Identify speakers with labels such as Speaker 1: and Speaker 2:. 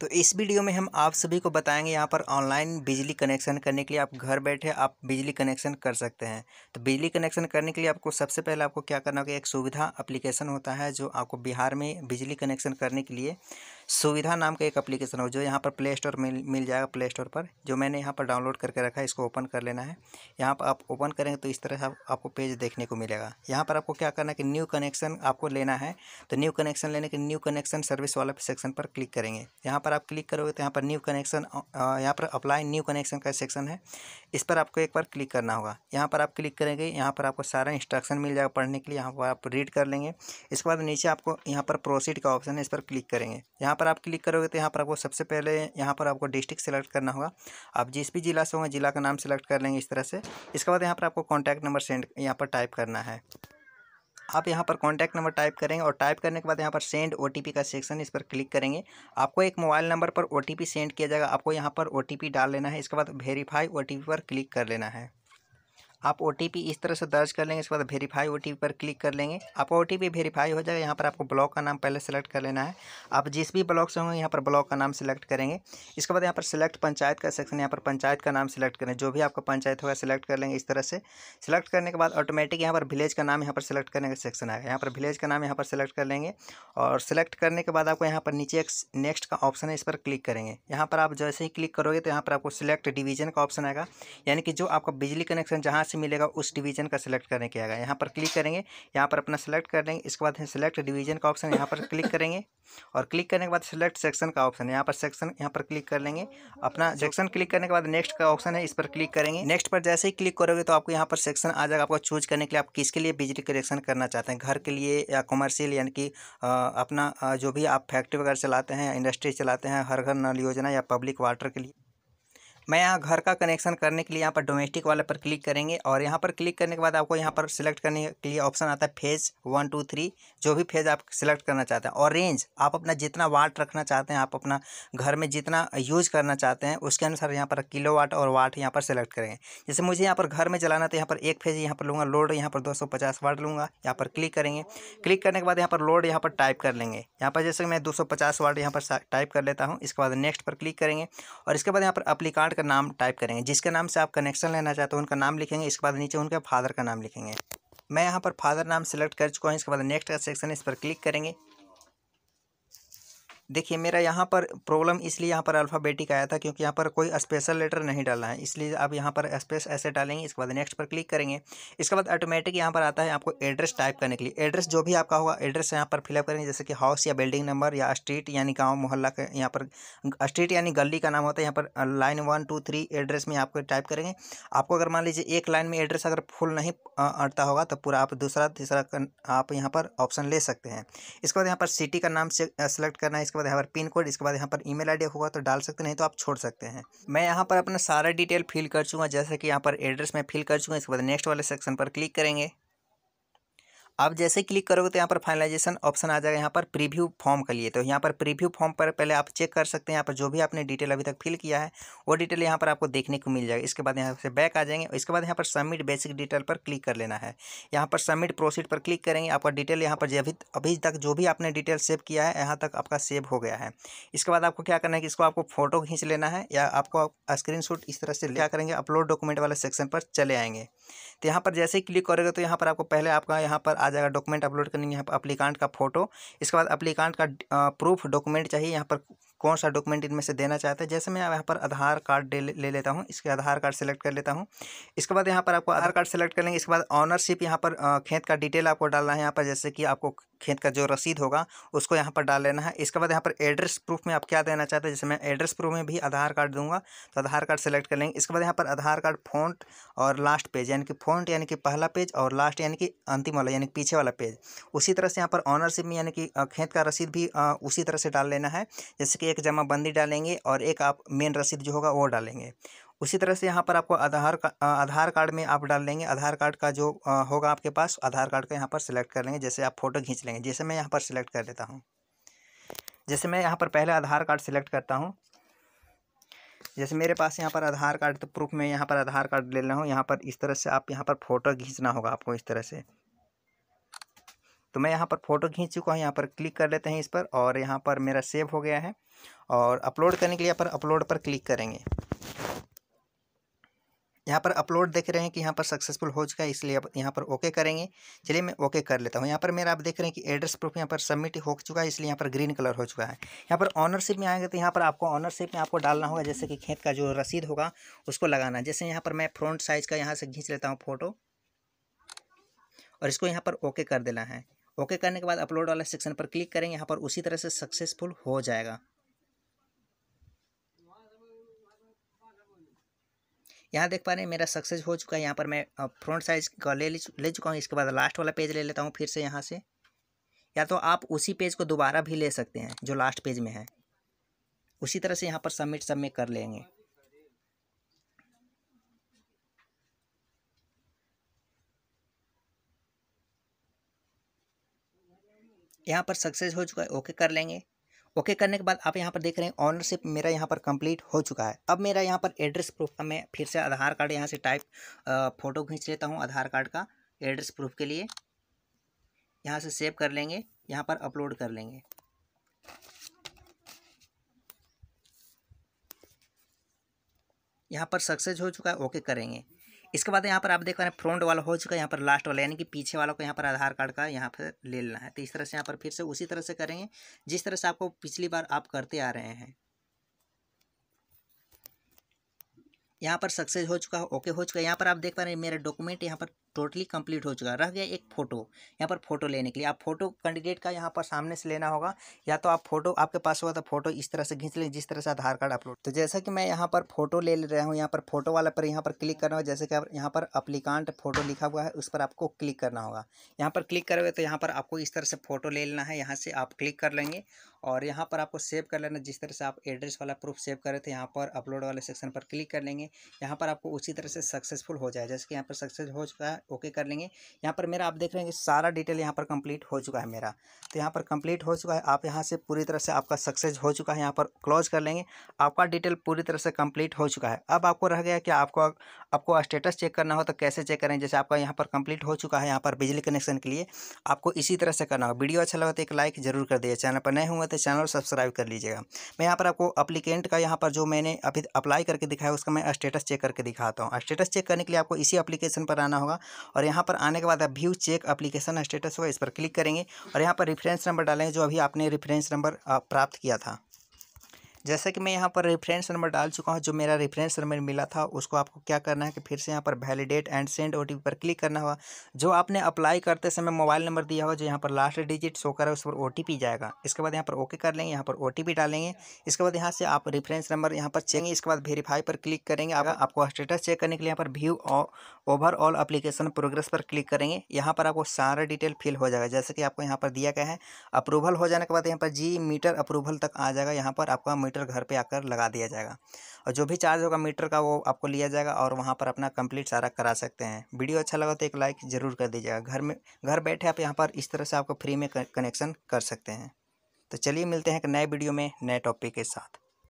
Speaker 1: तो इस वीडियो में हम आप सभी को बताएंगे यहाँ पर ऑनलाइन बिजली कनेक्शन करने के लिए आप घर बैठे आप बिजली कनेक्शन कर सकते हैं तो बिजली कनेक्शन करने के लिए आपको सबसे पहले आपको क्या करना होगा एक सुविधा एप्लीकेशन होता है जो आपको बिहार में बिजली कनेक्शन करने के लिए सुविधा नाम का एक एप्लीकेशन हो जो यहाँ पर प्ले स्टोर मिल मिल जाएगा प्ले स्टोर पर जो मैंने यहाँ पर डाउनलोड करके रखा है इसको ओपन कर लेना है यहाँ पर आप ओपन करेंगे तो इस तरह से आप, आपको पेज देखने को मिलेगा यहाँ पर आपको क्या करना है कि न्यू कनेक्शन आपको लेना है तो न्यू कनेक्शन लेने के न्यू कनेक्शन सर्विस वाला सेक्शन पर क्लिक करेंगे यहाँ पर आप क्लिक करोगे तो यहाँ पर न्यू कनेक्शन यहाँ पर अप्लाई न्यू कनेक्शन का सेक्शन है इस पर आपको एक बार क्लिक करना होगा यहाँ पर आप क्लिक करेंगे यहाँ पर आपको सारा इंस्ट्रक्शन मिल जाएगा पढ़ने के लिए यहाँ पर आप रीड कर लेंगे इसके बाद नीचे आपको यहाँ पर प्रोसीड का ऑप्शन है इस पर क्लिक करेंगे यहाँ पर आप क्लिक करोगे तो यहाँ पर आपको सबसे पहले यहाँ पर आपको डिस्ट्रिक्ट सेलेक्ट करना होगा आप जिस भी जिला से होंगे जिला का नाम सेलेक्ट कर लेंगे इस तरह से इसके बाद यहाँ पर आपको कॉन्टैक्ट नंबर सेंड यहाँ पर टाइप करना है आप यहाँ पर कॉन्टैक्ट नंबर टाइप करेंगे और टाइप करने के बाद यहाँ पर सेंड ओ का सेक्शन इस पर क्लिक करेंगे आपको एक मोबाइल नंबर पर ओ सेंड किया जाएगा आपको यहाँ पर ओ डाल लेना है इसके बाद वेरीफाई ओ पर क्लिक कर लेना है आप ओ इस तरह से दर्ज कर लेंगे इसके बाद वेरीफाई ओ पर क्लिक कर लेंगे आप ओ वेरीफाई हो जाएगा यहाँ पर आपको ब्लॉक का नाम पहले सेलेक्ट कर लेना है आप जिस भी ब्लॉक से होंगे यहाँ पर ब्लॉक का नाम सेलेक्ट करेंगे इसके बाद यहाँ पर सेलेक्ट पंचायत का सेक्शन यहाँ पर पंचायत का नाम सेलेक्ट करें जो भी आपका पंचायत होगा सेलेक्ट कर लेंगे इस तरह से सिलेक्ट करने के बाद ऑटोमेटिक यहाँ पर विलेज का नाम यहाँ पर सेलेक्ट करने का सेक्शन आएगा यहाँ पर विलेज का नाम यहाँ पर सेलेक्ट कर लेंगे और सेलेक्ट करने के बाद आपको यहाँ पर नीचे एक नेक्स्ट का ऑप्शन है इस पर क्लिक करेंगे यहाँ पर आप जैसे ही क्लिक करोगे तो यहाँ पर आपको सिलेक्ट डिवीजन का ऑप्शन आएगा यानी कि जो आपका बिजली कनेक्शन जहाँ से मिलेगा उस डिवीजन का सिलेक्ट करने के आएगा यहाँ पर क्लिक करेंगे यहाँ पर अपना सेलेक्ट कर देंगे इसके बाद सिलेक्ट डिवीजन का ऑप्शन यहाँ पर क्लिक करेंगे और क्लिक करने के बाद सिलेक्ट सेक्शन का ऑप्शन यहाँ पर सेक्शन यहाँ पर क्लिक कर लेंगे अपना सेक्शन क्लिक करने के बाद नेक्स्ट का ऑप्शन है इस पर क्लिक करेंगे नेक्स्ट पर जैसे ही क्लिक करोगे तो आपको यहाँ पर सेक्शन आ जाएगा आपको चूज करने के लिए आप किसके लिए बिजली कनेक्शन करना चाहते हैं घर के लिए या कॉमर्शियल यानी कि अपना जो भी आप फैक्ट्री वगैरह चलाते हैं इंडस्ट्री चलाते हैं हर घर नल योजना या पब्लिक वाटर के लिए मैं यहाँ घर का कनेक्शन करने के लिए यहाँ पर डोमेस्टिक वाले पर क्लिक करेंगे और यहाँ पर क्लिक करने के बाद आपको यहाँ पर सिलेक्ट करने के लिए ऑप्शन आता है फेज वन टू थ्री जो भी फेज आप सिलेक्ट करना चाहते हैं और रेंज आप अपना जितना वाट रखना चाहते हैं आप अपना घर में जितना यूज करना चाहते हैं उसके अनुसार यहाँ पर किलो वाट और वाट यहाँ पर सिलेक्ट करेंगे जैसे मुझे यहाँ पर घर में चलाना तो यहाँ पर एक फेज यहाँ पर लूँगा लोड यहाँ पर दो वाट लूँगा यहाँ पर क्लिक करेंगे क्लिक करने के बाद यहाँ पर लोड यहाँ पर टाइप कर लेंगे यहाँ पर जैसे मैं दो वाट यहाँ पर टाइप कर लेता हूँ इसके बाद नेक्स्ट पर क्लिक करेंगे और इसके बाद यहाँ पर अप्लीकार्ड का नाम टाइप करेंगे जिसके नाम से आप कनेक्शन लेना चाहते हो उनका नाम लिखेंगे इसके बाद नीचे उनके फादर का नाम लिखेंगे मैं यहाँ पर फादर नाम सेलेक्ट कर चुका हूँ इसके बाद नेक्स्ट का सेक्शन इस पर क्लिक करेंगे देखिए मेरा यहाँ पर प्रॉब्लम इसलिए यहाँ पर अल्फ़ाबेटिक आया था क्योंकि यहाँ पर कोई स्पेशल लेटर नहीं डाला है इसलिए आप यहाँ पर स्पेस ऐसे डालेंगे इसके बाद नेक्स्ट पर क्लिक करेंगे इसके बाद ऑटोमेटिक यहाँ पर आता है आपको एड्रेस टाइप करने के लिए एड्रेस जो भी आपका होगा एड्रेस यहाँ पर फिलअप करेंगे जैसे कि हाउस या बिल्डिंग नंबर या स्ट्रीट यानी गाँव मोहल्ला का यहाँ पर स्ट्रीट यानी गली का नाम होता है यहाँ पर line one two three address में आपको टाइप करेंगे आपको अगर मान लीजिए एक लाइन में एड्रेस अगर फुल नहीं अटता होगा तो पूरा आप दूसरा तीसरा आप यहाँ पर ऑप्शन ले सकते हैं इसके बाद यहाँ पर सिटी का नाम सेलेक्ट करना है बाद यहाँ पर पिन कोड इसके बाद यहाँ पर ईमेल आईडी होगा तो डाल सकते नहीं तो आप छोड़ सकते हैं मैं यहाँ पर अपना सारा डिटेल फिल कर चुका जैसे कि यहाँ पर एड्रेस मैं फिल कर चुका इसके बाद नेक्स्ट वाले सेक्शन पर क्लिक करेंगे आप जैसे क्लिक करोगे तो यहाँ पर फाइनलाइजेशन ऑप्शन आ जाएगा यहाँ पर प्रीव्यू फॉर्म के लिए तो यहाँ पर प्रीव्यू फॉर्म पर पहले आप चेक कर सकते हैं यहाँ पर जो भी आपने डिटेल अभी तक फिल किया है वो डिटेल यहाँ पर आपको देखने को मिल जाएगा इसके बाद यहाँ से बैक आ जाएंगे इसके बाद यहाँ पर सबमिट बेसिक डिटेल पर क्लिक कर लेना है यहाँ पर सबमिट प्रोसीड पर क्लिक करेंगे आपका डिटेल यहाँ पर अभी अभी तक जो भी आपने डिटेल सेव किया है यहाँ तक आपका सेव हो गया है इसके बाद आपको क्या करना है कि इसको आपको फोटो खींच लेना है या आपको स्क्रीन इस तरह से क्या करेंगे अपलोड डॉक्यूमेंट वाले सेक्शन पर चले आएंगे तो यहाँ पर जैसे ही क्लिक करेगा तो यहाँ पर आपको पहले आपका यहाँ पर आ जाएगा डॉक्यूमेंट अपलोड करने यहाँ पर अप्लीकांट का फोटो इसके बाद अप्लीकांट का प्रूफ डॉक्यूमेंट चाहिए यहाँ पर कौन सा डॉक्यूमेंट इनमें से देना चाहते हैं जैसे मैं यहाँ पर आधार कार्ड ले, ले लेता हूँ इसके आधार कार्ड सेलेक्ट कर लेता हूँ इसके बाद यहाँ पर आपको आधार कार्ड सेलेक्ट कर लेंगे इसके बाद ऑनरशिप यहाँ पर खेत का डिटेल आपको डालना है यहाँ पर जैसे कि आपको खेत का जो रसीद होगा उसको यहाँ पर डाल लेना है इसके बाद यहाँ पर एड्रेस प्रूफ में आप क्या देना चाहते हैं जैसे मैं एड्रेस प्रूफ में भी आधार कार्ड दूंगा तो आधार कार्ड सेलेक्ट कर लेंगे इसके बाद यहाँ पर आधार कार्ड फ़ॉन्ट और लास्ट पेज यानी कि फ़ॉन्ट यानी कि पहला पेज और लास्ट यानी कि अंतिम वाला यानी कि पीछे वाला पेज उसी तरह से यहाँ पर ऑनरशिप में यानी कि खेत का रसीद भी उसी तरह से डाल लेना है जैसे कि एक जमाबंदी डालेंगे और एक आप मेन रसीद जो होगा वो डालेंगे उसी तरह से यहाँ पर आपको आधार का आधार कार्ड में आप डाल लेंगे आधार कार्ड का जो होगा आपके पास आधार कार्ड का यहाँ पर सिलेक्ट कर लेंगे जैसे आप फ़ोटो खींच लेंगे जैसे मैं यहाँ पर सिलेक्ट कर लेता हूँ जैसे मैं यहाँ पर पहले आधार कार्ड सिलेक्ट करता हूँ जैसे मेरे पास यहाँ पर आधार कार्ड तो प्रूफ में यहाँ पर आधार कार्ड ले रहा हूँ यहाँ पर इस तरह से आप यहाँ पर फ़ोटो खींचना होगा आपको इस तरह से तो मैं यहाँ पर फ़ोटो खींच चुका हूँ यहाँ पर क्लिक कर लेते हैं इस पर और यहाँ पर मेरा सेव हो गया है और अपलोड करने के लिए यहाँ पर अपलोड पर क्लिक करेंगे यहाँ पर अपलोड देख रहे हैं कि यहाँ पर सक्सेसफुल हो चुका है इसलिए यहाँ पर ओके करेंगे चलिए मैं ओके कर लेता हूँ यहाँ पर मेरा आप देख रहे हैं कि एड्रेस प्रूफ यहाँ पर सबमिट हो चुका है इसलिए यहाँ पर ग्रीन कलर हो चुका है यहाँ पर ऑनरशिप में आएंगे तो यहाँ पर आपको ऑनरशिप में आपको डालना होगा जैसे कि खेत का जो रसीद होगा उसको लगाना जैसे यहाँ पर मैं फ्रंट साइज का यहाँ से खींच लेता हूँ फोटो और इसको यहाँ पर ओके कर देना है ओके करने के बाद अपलोड वाला सेक्शन पर क्लिक करेंगे यहाँ पर उसी तरह से सक्सेसफुल हो जाएगा यहाँ देख पा रहे हैं मेरा सक्सेस हो चुका है यहाँ पर मैं फ्रंट साइज का ले ले चुका हूँ इसके बाद लास्ट वाला पेज ले लेता हूँ फिर से यहाँ से या तो आप उसी पेज को दोबारा भी ले सकते हैं जो लास्ट पेज में है उसी तरह से यहाँ पर सबमिट सबमिट कर लेंगे यहाँ पर सक्सेस हो चुका है ओके कर लेंगे ओके करने के बाद आप यहाँ पर देख रहे हैं ऑनरशिप मेरा यहाँ पर कंप्लीट हो चुका है अब मेरा यहाँ पर एड्रेस प्रूफ मैं फिर से आधार कार्ड यहाँ से टाइप फ़ोटो खींच लेता हूँ आधार कार्ड का एड्रेस प्रूफ के लिए यहाँ से सेव कर लेंगे यहाँ पर अपलोड कर लेंगे यहाँ पर सक्सेस हो चुका है ओके करेंगे इसके बाद यहाँ पर आप देख रहे हैं फ्रंट वाला हो चुका है यहाँ पर लास्ट वाला यानी कि पीछे वाला को यहाँ पर आधार कार्ड का यहाँ पर ले लेना है तो इस तरह से यहाँ पर फिर से उसी तरह से करेंगे जिस तरह से आपको पिछली बार आप करते आ रहे हैं यहाँ पर सक्सेस हो चुका है ओके हो चुका है यहाँ पर आप देख पा रहे हैं मेरा डॉक्यूमेंट यहाँ पर टोटली कंप्लीट हो चुका है रह गया एक फ़ोटो यहाँ पर फ़ोटो लेने के लिए आप फोटो कैंडिडेट का यहाँ पर सामने से लेना होगा या तो आप फोटो आपके पास होगा तो फोटो इस तरह से खींच लें जिस तरह से आधार कार्ड अपलोड तो जैसा कि मैं यहाँ पर फोटो ले ले रहा हूँ यहाँ पर फोटो वाला पर यहाँ पर क्लिक करना होगा जैसे कि आप यहाँ पर अप्लीकांट फोटो लिखा हुआ है उस पर आपको क्लिक करना होगा यहाँ पर क्लिक करोगे तो यहाँ पर आपको इस तरह से फोटो ले लेना है यहाँ से आप क्लिक कर लेंगे और यहाँ पर आपको सेव कर लेना जिस तरह से आप एड्रेस वाला प्रूफ सेव रहे थे यहाँ पर अपलोड वाले सेक्शन पर क्लिक कर लेंगे यहाँ पर आपको उसी तरह से सक्सेसफुल हो जाए जैसे कि यहाँ पर सक्सेस हो चुका है ओके कर लेंगे यहाँ पर मेरा आप देख रहे हैं कि सारा डिटेल यहाँ पर कंप्लीट हो चुका है मेरा तो यहाँ पर कंप्लीट हो चुका है आप यहाँ से पूरी तरह से आपका सक्सेस हो चुका है यहाँ पर क्लोज कर लेंगे आपका डिटेल पूरी तरह से कंप्लीट हो चुका है अब आपको रह गया कि आपको आपको स्टेटस चेक करना हो तो कैसे चेक करें जैसे आपका यहाँ पर कंप्लीट हो चुका है यहाँ पर बिजली कनेक्शन के लिए आपको इसी तरह से करना हो वीडियो अच्छा लगा तो एक लाइक जरूर कर दीजिए चैनल पर नए हुए तो चैनल सब्सक्राइब कर लीजिएगा मैं यहाँ पर आपको अप्लीकेंट का यहाँ पर जो मैंने अभी अप्लाई करके दिखाया उसका मैं स्टेटस चेक करके दिखाता हूँ स्टेटस चेक करने के लिए आपको इसी अप्लीकेशन पर आना होगा और यहाँ पर आने के बाद अब व्यू चेक अप्लीकेशन स्टेटस होगा इस पर क्लिक करेंगे और यहाँ पर रिफरेंस नंबर डालेंगे जो अभी आपने रिफरेंस नंबर प्राप्त किया था जैसे कि मैं यहाँ पर रेफरेंस नंबर डाल चुका हूँ जो मेरा रेफरेंस नंबर मिला था उसको आपको क्या करना है कि फिर से यहाँ पर वैलिडेट एंड सेंड ओ पर क्लिक करना होगा जो आपने अप्लाई करते समय मोबाइल नंबर दिया हुआ जो यहाँ पर लास्ट डिजिट शो करा उस पर ओ जाएगा इसके बाद यहाँ पर ओके कर लेंगे यहाँ पर ओ डालेंगे इसके बाद यहाँ से आप रेफरेंस नंबर यहाँ पर चेंगे इसके बाद वेरीफाई पर क्लिक करेंगे आपको स्टेटस चेक करने के लिए यहाँ पर व्यू ओवरऑल अप्लीकेशन प्रोग्रेस पर क्लिक करेंगे यहाँ पर आपको सारा डिटेल फिल हो जाएगा जैसे कि आपको यहाँ पर दिया गया है अप्रूवल हो जाने के बाद यहाँ पर जी मीटर अप्रूवल तक आ जाएगा यहाँ पर आपका मीटर मीटर घर पे आकर लगा दिया जाएगा और जो भी चार्ज होगा मीटर का वो आपको लिया जाएगा और वहाँ पर अपना कंप्लीट सारा करा सकते हैं वीडियो अच्छा लगा तो एक लाइक ज़रूर कर दीजिएगा घर में घर बैठे आप यहाँ पर इस तरह से आपको फ्री में कनेक्शन कर सकते हैं तो चलिए मिलते हैं एक नए वीडियो में नए टॉपिक के साथ